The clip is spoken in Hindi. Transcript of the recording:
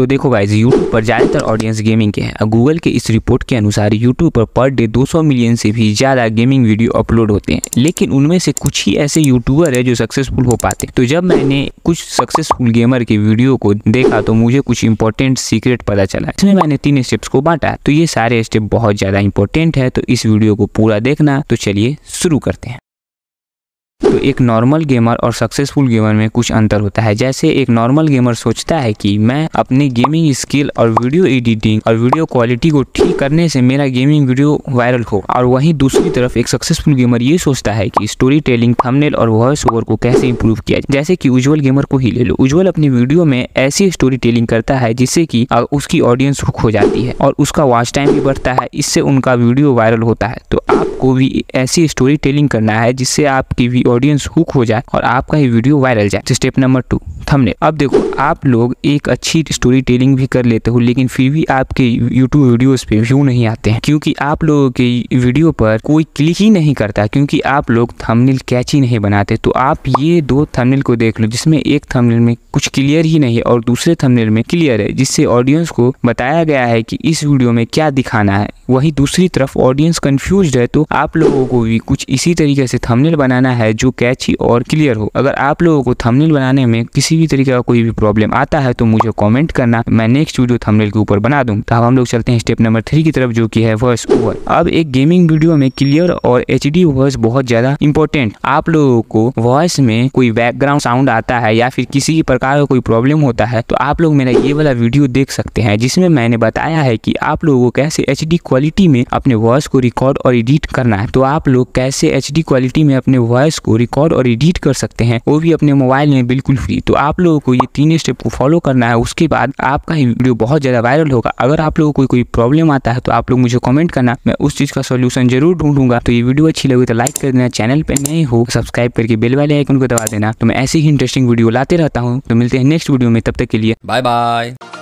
तो देखो गाइज यूट्यूब पर ज़्यादातर ऑडियंस गेमिंग के हैं और गूगल के इस रिपोर्ट के अनुसार यूट्यूब पर पर डे 200 मिलियन से भी ज़्यादा गेमिंग वीडियो अपलोड होते हैं लेकिन उनमें से कुछ ही ऐसे यूट्यूबर है जो सक्सेसफुल हो पाते तो जब मैंने कुछ सक्सेसफुल गेमर के वीडियो को देखा तो मुझे कुछ इंपॉर्टेंट सीक्रेट पता चला इसमें मैंने तीन स्टेप्स को बांटा तो ये सारे स्टेप बहुत ज़्यादा इंपॉर्टेंट है तो इस वीडियो को पूरा देखना तो चलिए शुरू करते हैं तो एक नॉर्मल गेमर और सक्सेसफुल गेमर में कुछ अंतर होता है जैसे एक नॉर्मल गेमर सोचता है कि मैं अपनी गेमिंग स्किल और वीडियो एडिटिंग और वीडियो क्वालिटी को ठीक करने से मेरा गेमिंग वीडियो वायरल हो और वहीं दूसरी तरफ एक सक्सेसफुल गेमर ये सोचता है कि स्टोरी टेलिंग थमनेल और वॉइस ओवर को कैसे इम्प्रूव किया जाए जैसे की उज्जवल गेमर को ही ले लो उज्जवल अपनी वीडियो में ऐसी स्टोरी टेलिंग करता है जिससे की उसकी ऑडियंस हुक हो जाती है और उसका वॉच टाइम भी बढ़ता है इससे उनका वीडियो वायरल होता है तो आपको भी ऐसी स्टोरी टेलिंग करना है जिससे आपकी ऑडियंस हुक हो जाए और आपका ये वीडियो वायरल जाए स्टेप नंबर टू थंबनेल अब देखो आप लोग एक अच्छी स्टोरी टेलिंग भी कर लेते हो लेकिन फिर भी आपके यूट्यूब वीडियोस पे व्यू नहीं आते हैं क्योंकि आप लोगों के वीडियो पर कोई क्लिक ही नहीं करता क्योंकि आप लोग थंबनेल कैची नहीं बनाते तो आप ये दो थंबनेल को देख लो जिसमें एक थंबनेल में कुछ क्लियर ही नहीं है और दूसरे थंबनेल में क्लियर है जिससे ऑडियंस को बताया गया है कि इस वीडियो में क्या दिखाना है वही दूसरी तरफ ऑडियंस कंफ्यूज है तो आप लोगों को भी कुछ इसी तरीके से थंबनेल बनाना है जो कैची और क्लियर हो अगर आप लोगों को थंबनेल बनाने में किसी भी तरीके का कोई भी प्रॉब्लम आता है तो मुझे कमेंट करना मैं नेक्स्ट वीडियो थंबनेल के ऊपर बना दूँ तो हम लोग चलते हैं स्टेप नंबर थ्री की तरफ जो की है वर्स ओवर अब एक गेमिंग वीडियो में क्लियर और एच डी वर्स बहुत ज़्यादा इंपॉर्टेंट आप लोगों को वॉइस में कोई बैकग्राउंड साउंड आता है या फिर किसी भी प्रकार का कोई प्रॉब्लम होता है तो आप लोग मेरा ये वाला वीडियो देख सकते हैं जिसमें मैंने बताया है कि आप लोगों को कैसे एच क्वालिटी में अपने वॉइस को रिकॉर्ड और एडिट करना है तो आप लोग कैसे एच क्वालिटी में अपने वॉइस को को रिकॉर्ड और एडिट कर सकते हैं वो भी अपने मोबाइल में बिल्कुल फ्री तो आप लोगों को ये तीन स्टेप को फॉलो करना है उसके बाद आपका ही वीडियो बहुत ज़्यादा वायरल होगा अगर आप लोगों को कोई प्रॉब्लम आता है तो आप लोग मुझे कमेंट करना मैं उस चीज़ का सोल्यूशन जरूर ढूंढूंगा तो ये वीडियो अच्छी लगी तो लाइक कर देना चैनल पर नहीं हो सब्सक्राइब करके बेल वाले आइकन को दबा देना तो मैं ऐसी ही इंटरेस्टिंग वीडियो लाते रहता हूँ तो मिलते हैं नेक्स्ट वीडियो में तब तक के लिए बाय बाय